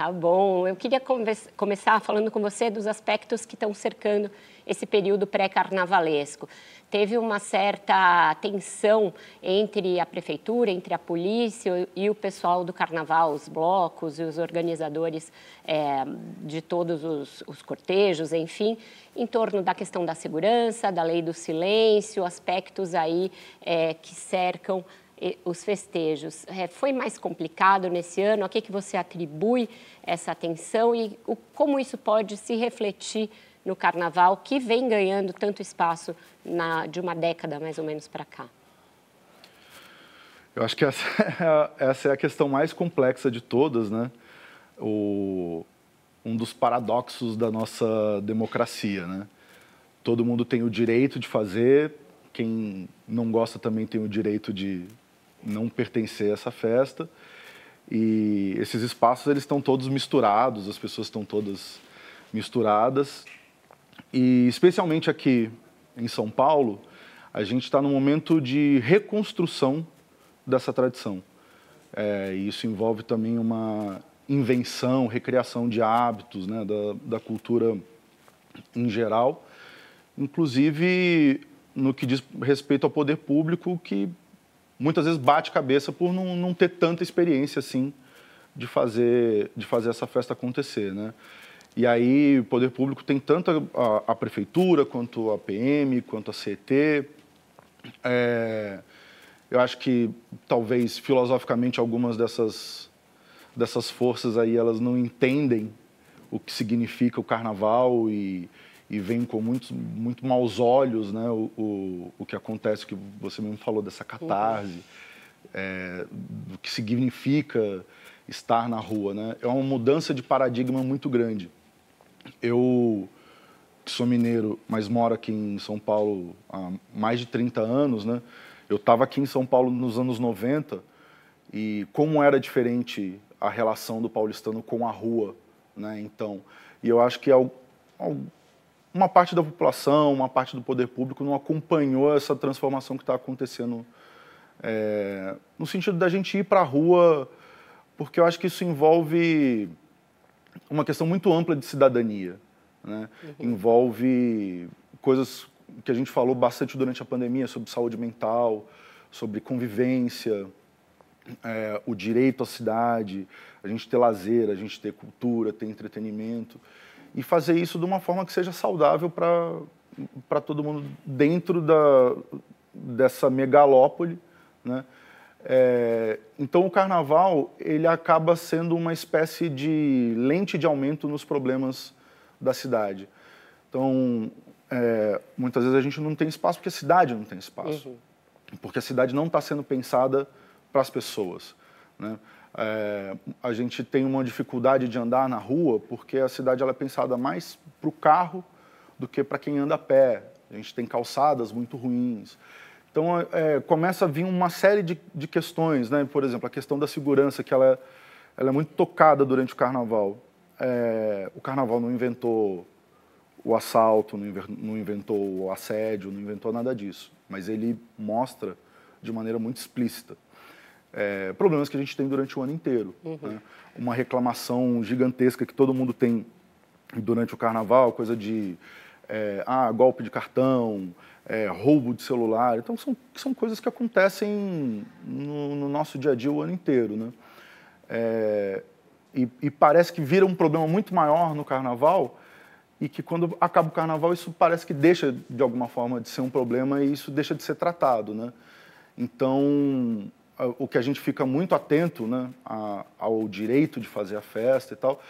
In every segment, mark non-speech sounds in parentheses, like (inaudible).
Tá bom. Eu queria começar falando com você dos aspectos que estão cercando esse período pré-carnavalesco. Teve uma certa tensão entre a prefeitura, entre a polícia e o pessoal do carnaval, os blocos e os organizadores é, de todos os, os cortejos, enfim, em torno da questão da segurança, da lei do silêncio, aspectos aí é, que cercam os festejos. É, foi mais complicado nesse ano? A que, que você atribui essa atenção e o, como isso pode se refletir no carnaval, que vem ganhando tanto espaço na, de uma década mais ou menos para cá? Eu acho que essa (laughs) é, a, essa é a questão mais complexa de todas, né? O, um dos paradoxos da nossa democracia, né? Todo mundo tem o direito de fazer, quem não gosta também tem o direito de, não pertencer a essa festa. E esses espaços eles estão todos misturados, as pessoas estão todas misturadas. E especialmente aqui em São Paulo, a gente está num momento de reconstrução dessa tradição. É, isso envolve também uma invenção, recriação de hábitos né, da, da cultura em geral, inclusive no que diz respeito ao poder público, que muitas vezes bate cabeça por não, não ter tanta experiência assim de fazer, de fazer essa festa acontecer, né? E aí o poder público tem tanto a, a, prefeitura, quanto a PM, quanto a CET. É, eu acho que talvez filosoficamente algumas dessas, dessas forças aí elas não entendem o que significa o carnaval e, e veem com muitos, muito maus olhos né, o, o, o que acontece, o que você mesmo falou dessa catarse, é, do que significa estar na rua. Né? É uma mudança de paradigma muito grande. Eu, sou mineiro, mas moro aqui em São Paulo há mais de 30 anos, né? eu estava aqui em São Paulo nos anos 90 e como era diferente a relação do paulistano com a rua, né? Então, e eu acho que ao, é ao, uma parte da população, uma parte do poder público não acompanhou essa transformação que está acontecendo é, no sentido da gente ir para a rua, porque eu acho que isso envolve uma questão muito ampla de cidadania, né? uhum. envolve coisas que a gente falou bastante durante a pandemia sobre saúde mental, sobre convivência, é, o direito à cidade, a gente ter lazer, a gente ter cultura, ter entretenimento e fazer isso de uma forma que seja saudável para todo mundo dentro da, dessa megalópole, né? É, então o carnaval ele acaba sendo uma espécie de lente de aumento nos problemas da cidade. Então é, muitas vezes a gente não tem espaço porque a cidade não tem espaço, uhum. porque a cidade não está sendo pensada para as pessoas. Né? É, a gente tem uma dificuldade de andar na rua porque a cidade ela é pensada mais para o carro do que para quem anda a pé. A gente tem calçadas muito ruins. Então, é, é, começa a vir uma série de, de questões, né? Por exemplo, a questão da segurança, que ela, é, ela é muito tocada durante o carnaval. É, o carnaval não inventou o assalto, não inventou o assédio, não inventou nada disso. Mas ele mostra de maneira muito explícita é, problemas que a gente tem durante o ano inteiro. Uhum. Né? Uma reclamação gigantesca que todo mundo tem durante o carnaval, coisa de é, ah, golpe de cartão, é, roubo de celular. Então, são, são coisas que acontecem no, no nosso dia a dia o ano inteiro. Né? É, e, e, parece que vira um problema muito maior no carnaval e que quando acaba o carnaval isso parece que deixa de alguma forma de ser um problema e isso deixa de ser tratado, né? Então o que a gente fica muito atento né, a, ao direito de fazer a festa e tal,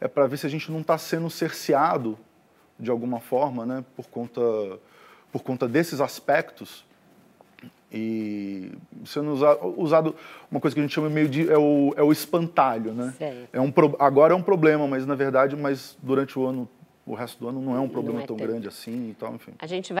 é para ver se a gente não está sendo cerceado de alguma forma, né, por conta por conta desses aspectos e sendo usado uma coisa que a gente chama meio de é o, é o espantalho, né? Certo. É um agora é um problema, mas na verdade, mas durante o ano, o resto do ano não é um problema é tão tanto. grande assim e tal, enfim. A gente vai